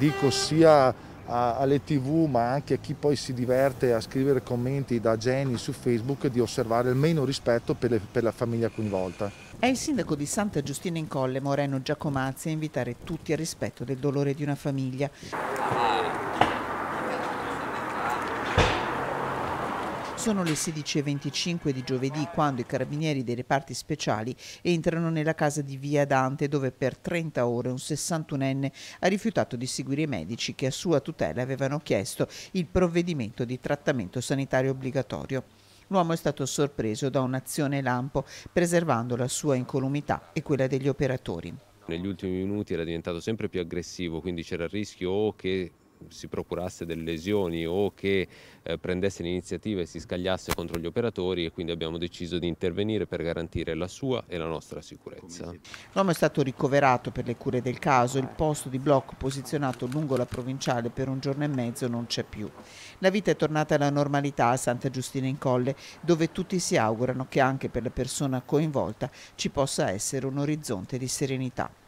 Dico sia alle tv ma anche a chi poi si diverte a scrivere commenti da geni su Facebook di osservare il meno rispetto per, le, per la famiglia coinvolta. È il sindaco di Santa Giustina in Colle, Moreno Giacomazzi, a invitare tutti al rispetto del dolore di una famiglia. Ah. Sono le 16.25 di giovedì quando i carabinieri dei reparti speciali entrano nella casa di Via Dante dove per 30 ore un 61enne ha rifiutato di seguire i medici che a sua tutela avevano chiesto il provvedimento di trattamento sanitario obbligatorio. L'uomo è stato sorpreso da un'azione lampo preservando la sua incolumità e quella degli operatori. Negli ultimi minuti era diventato sempre più aggressivo, quindi c'era il rischio che si procurasse delle lesioni o che eh, prendesse l'iniziativa e si scagliasse contro gli operatori e quindi abbiamo deciso di intervenire per garantire la sua e la nostra sicurezza. L'uomo è stato ricoverato per le cure del caso, il posto di blocco posizionato lungo la provinciale per un giorno e mezzo non c'è più. La vita è tornata alla normalità a Santa Giustina in Colle, dove tutti si augurano che anche per la persona coinvolta ci possa essere un orizzonte di serenità.